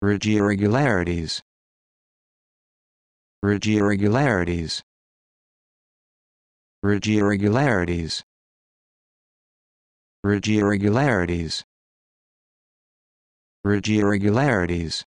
Rigi irregularities. Rigi irregularities. Rigi irregularities. Rigi irregularities. Rigi irregularities.